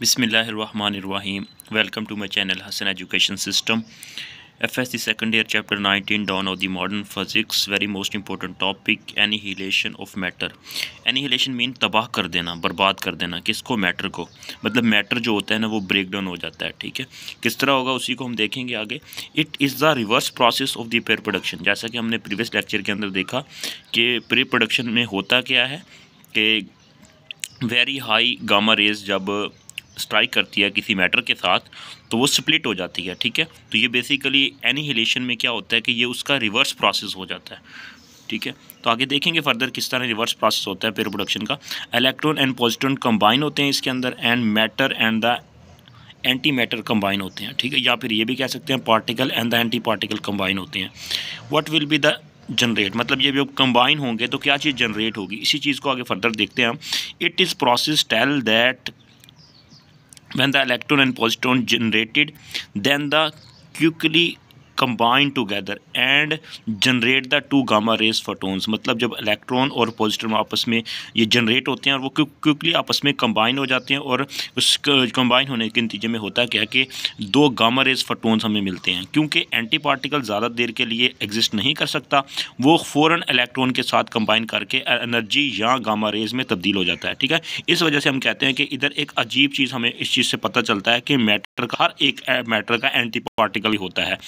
बिसमीम welcome to my channel Hasan education system F S the second year chapter nineteen dawn of the modern physics very most important topic annihilation of matter annihilation mean तबाह कर देना बर्बाद कर देना किसको matter को मतलब मैटर जो होता है ना वो ब्रेक डाउन हो जाता है ठीक है किस तरह होगा उसी को हम देखेंगे आगे it is the reverse process of the pair production जैसा कि हमने प्रीवियस लेक्चर के अंदर देखा कि प्रे प्रोडक्शन में होता क्या है कि वेरी हाई गामा रेज जब स्ट्राइक करती है किसी मैटर के साथ तो वो स्प्लिट हो जाती है ठीक है तो ये बेसिकली एनीहिलेशन में क्या होता है कि ये उसका रिवर्स प्रोसेस हो जाता है ठीक है तो आगे देखेंगे फर्दर किस तरह रिवर्स प्रोसेस होता है पेयर प्रोडक्शन का इलेक्ट्रॉन एंड पॉजिट्रॉन कंबाइन होते हैं इसके अंदर and matter and the anti matter combine होते हैं ठीक है या फिर ये भी कह सकते हैं particle and the anti particle combine होते हैं what will be the generate मतलब ये जब कंबाइन होंगे तो क्या चीज़ जनरेट होगी इसी चीज़ को आगे फर्दर देखते हैं हम it is process tell that when the electron and positron generated then the quickly combine together and generate the two gamma rays photons मतलब जब इलेक्ट्रॉन और पॉजिट्रॉन आपस में ये जनरेट होते हैं और वो क्विकली आपस में कंबाइन हो जाते हैं और उस कंबाइन होने के नतीजे में होता क्या कि दो गामा रेस फोटोन्स हमें मिलते हैं क्योंकि एंटी पार्टिकल ज़्यादा देर के लिए एग्जिस्ट नहीं कर सकता वो फ़ौरन इलेक्ट्रॉन के साथ कंबाइन करके एनर्जी e, या गामा रेज में तब्दील हो जाता है ठीक है इस वजह से हम कहते हैं कि इधर एक अजीब चीज़ हमें इस चीज़ से पता चलता है कि मैटर का हर एक मैटर का एंटी पार्टिकल ही होता है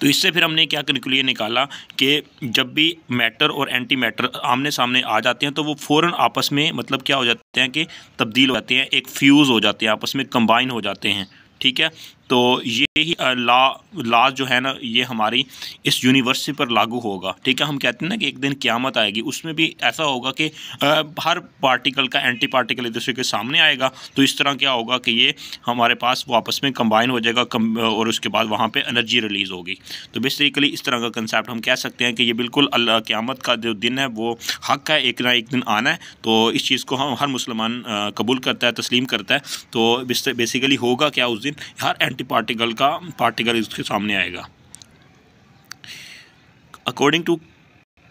तो इससे फिर हमने क्या कंक्लूजन निकाला कि जब भी मैटर और एंटी मैटर आमने सामने आ जाते हैं तो वो फ़ौर आपस में मतलब क्या हो जाते हैं कि तब्दील हो जाते हैं एक फ्यूज़ हो जाते हैं आपस में कंबाइन हो जाते हैं ठीक है तो ये ही ला ला जो है ना ये हमारी इस यूनिवर्स पर लागू होगा ठीक है हम कहते हैं ना कि एक दिन क्यामत आएगी उसमें भी ऐसा होगा कि हर पार्टिकल का एंटी पार्टिकल एक दूसरे के सामने आएगा तो इस तरह क्या होगा कि ये हमारे पास वापस में कंबाइन हो जाएगा कम, और उसके बाद वहाँ पर एनर्जी रिलीज़ होगी तो बेसिकली इस तरह का कंसेप्ट हम कह सकते हैं कि ये बिल्कुल अल्लाह क्यामत का जो दिन है वो हक है एक ना एक दिन आना है तो इस चीज़ को हम हर मुसलमान कबूल करता है तस्लीम करता है तो बेसिकली होगा क्या उस दिन हर एंटी एंटी पार्टिकल का पार्टिकल इसके सामने आएगा according to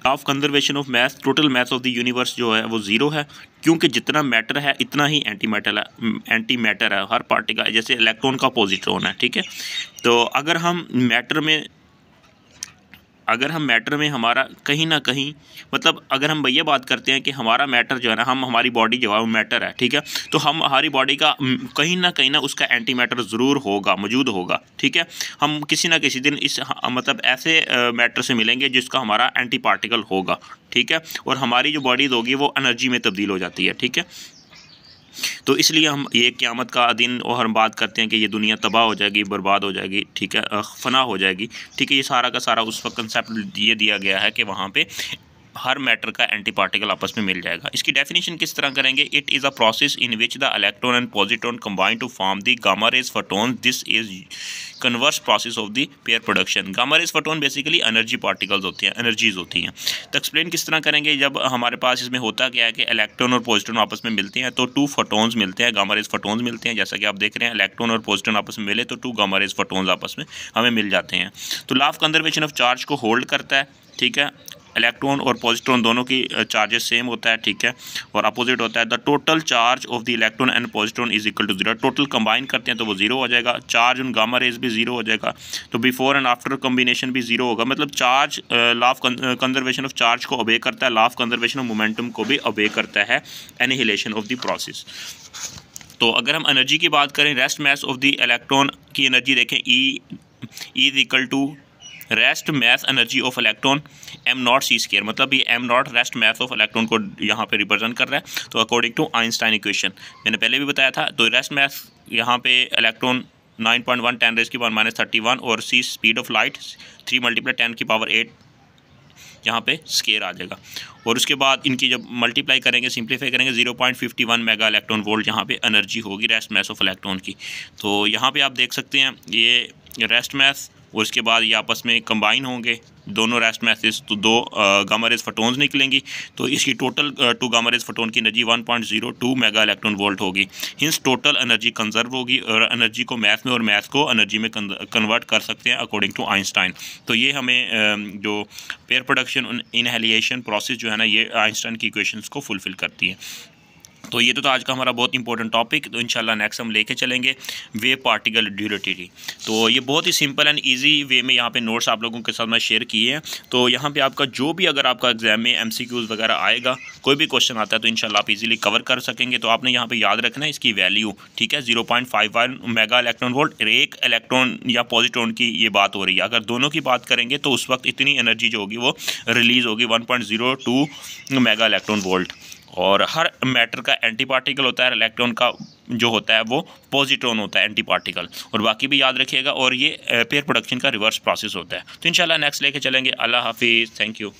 of conservation of mass total mass of the universe जो है वो ज़ीरो है क्योंकि जितना मैटर है इतना ही एंटी मैटर है एंटी मैटर है हर पार्टिकल जैसे इलेक्ट्रॉन का पॉजिट्रॉन है ठीक है तो अगर हम मैटर में अगर हम मैटर में हमारा कहीं ना कहीं मतलब अगर हम भैया बात करते हैं कि हमारा मैटर जो है ना हम हमारी बॉडी जो है वो मैटर है ठीक है तो हम हमारी बॉडी का कहीं ना कहीं ना उसका एंटी मैटर ज़रूर होगा मौजूद होगा ठीक है हम किसी ना किसी दिन इस मतलब ऐसे मैटर से मिलेंगे जिसका हमारा एंटी पार्टिकल होगा ठीक है और हमारी जो बॉडीज़ होगी वो एनर्जी में तब्दील हो जाती है ठीक है तो इसलिए हम ये क़्यामत का दिन और हम बात करते हैं कि ये दुनिया तबाह हो जाएगी बर्बाद हो जाएगी ठीक है फना हो जाएगी ठीक है ये सारा का सारा उस वक्त कंसेप्ट ये दिया गया है कि वहाँ पे हर मैटर का एंटी पार्टिकल आपस में मिल जाएगा इसकी डेफिनेशन किस तरह करेंगे it is a process in which the electron and positron combine to form the gamma rays photon this is converse process of the pair production gamma rays photon basically energy particles होती हैं energies होती हैं तो explain किस तरह करेंगे जब हमारे पास इसमें होता क्या है कि इलेक्ट्रॉन और पॉजिट्रॉन आपस में मिलते हैं तो टू फोटोन्स मिलते हैं गामा रेज फोटोन्स मिलते हैं जैसा कि आप देख रहे हैं इलेक्ट्रॉन और पॉजिट्रॉन आपस में मिले तो टू गामा रेज फोटोन्स आपस में हमें मिल जाते हैं तो लाफ कंजर्वेशन ऑफ चार्ज को होल्ड करता है ठीक है इलेक्ट्रॉन और पॉजिट्रॉन दोनों की चार्जेस सेम होता है ठीक है और अपोजिट होता है the total charge of the electron and positron is equal to zero total combine करते हैं तो वो जीरो हो जाएगा चार्ज उन गामा रेज भी जीरो हो जाएगा तो बिफोर एंड आफ्टर कम्बिनेशन भी जीरो होगा मतलब charge law of conservation of charge को अबे करता है लाफ कंजर्वेशन ऑफ मोमेंटम को भी अबे करता है एनिहिलेशन ऑफ द प्रोसेस तो अगर हम एनर्जी की बात करें rest mass of the electron की एनर्जी देखें E is equal to rest mass energy of electron M not C square मतलब ये M not rest mass of electron को यहाँ पे रिप्रेजेंट कर रहा है तो अकॉर्डिंग टू आइंस्टाइन इक्वेशन मैंने पहले भी बताया था तो रेस्ट मैथ यहाँ पे electron nine point one ten raise की पावर माइनस थर्टी वन और C speed of light three multiply ten की पावर एट यहाँ पे स्केयर आ जाएगा और उसके बाद इनकी जब मल्टीप्लाई करेंगे सिंप्लीफाई करेंगे zero point fifty one mega electron volt यहाँ पे एनर्जी होगी रेस्ट मैथ ऑफ इलेक्ट्रॉन की तो यहाँ पे आप देख सकते हैं ये रेस्ट मैथ और उसके बाद ये आपस में कंबाइन होंगे दोनों रेस्ट मैसेज तो दो गामारेज फोटोन्स निकलेंगी तो इसकी टोटल टू गामारेज फोटोन की एनर्जी 1.02 मेगा इलेक्ट्रॉन वोल्ट होगी हिंस टोटल एनर्जी कंजर्व होगी और एनर्जी को मैथ में और मैथ को एनर्जी में कन्वर्ट कर सकते हैं अकॉर्डिंग टू आइंस्टाइन तो ये हमें जो पेयर प्रोडक्शन इनहेलिएशन प्रोसेस जो है ना ये आइंस्टाइन की इक्वेशन को फुलफ़िल करती है तो ये तो था आज का हमारा बहुत इंपॉर्टेंट टॉपिक तो इंशाल्लाह नेक्स्ट हम लेके चलेंगे वे पार्टिकल ड्यूरेटिटी तो ये बहुत ही सिंपल एंड इजी वे में यहाँ पे नोट्स आप लोगों के साथ मैं शेयर किए हैं तो यहाँ पे आपका जो भी अगर आपका एग्जाम में एम वगैरह आएगा कोई भी क्वेश्चन आता है तो इनशाला आप इजीली कवर कर सकेंगे तो आपने यहाँ पर याद रखना है इसकी वैल्यू ठीक है जीरो मेगा इलेक्ट्रॉन वोल्ट एक इलेक्ट्रॉन या पॉजिट्रॉन की ये बात हो रही है अगर दोनों की बात करेंगे तो उस वक्त इतनी एनर्जी जो होगी वो रिलीज़ होगी वन मेगा इलेक्ट्रॉन वोल्ट और हर मैटर का एंटी पार्टिकल होता है इलेक्ट्रॉन का जो होता है वो पॉजिट्रॉन होता है एंटी पार्टिकल और बाकी भी याद रखिएगा और ये पेयर प्रोडक्शन का रिवर्स प्रोसेस होता है तो इंशाल्लाह नेक्स्ट लेके चलेंगे अल्लाह हाफिज़ थैंक यू